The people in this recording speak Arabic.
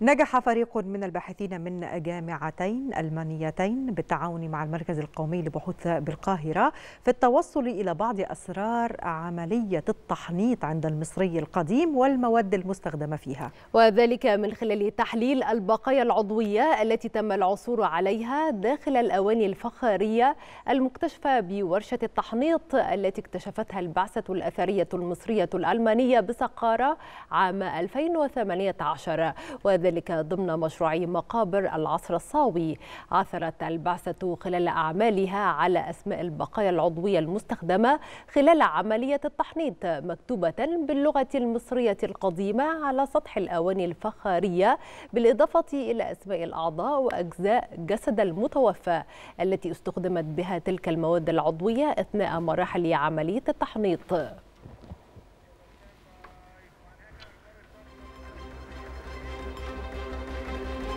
نجح فريق من الباحثين من جامعتين ألمانيتين بالتعاون مع المركز القومي لبحوث بالقاهرة في التوصل إلى بعض أسرار عملية التحنيط عند المصري القديم والمواد المستخدمة فيها وذلك من خلال تحليل البقايا العضوية التي تم العثور عليها داخل الأواني الفخارية المكتشفة بورشة التحنيط التي اكتشفتها البعثة الأثرية المصرية الألمانية بسقارة عام 2018 وذلك وذلك ضمن مشروع مقابر العصر الصاوي عثرت البعثة خلال أعمالها على أسماء البقايا العضوية المستخدمة خلال عملية التحنيط مكتوبة باللغة المصرية القديمة على سطح الأواني الفخارية بالإضافة إلى أسماء الأعضاء وأجزاء جسد المتوفى التي استخدمت بها تلك المواد العضوية أثناء مراحل عملية التحنيط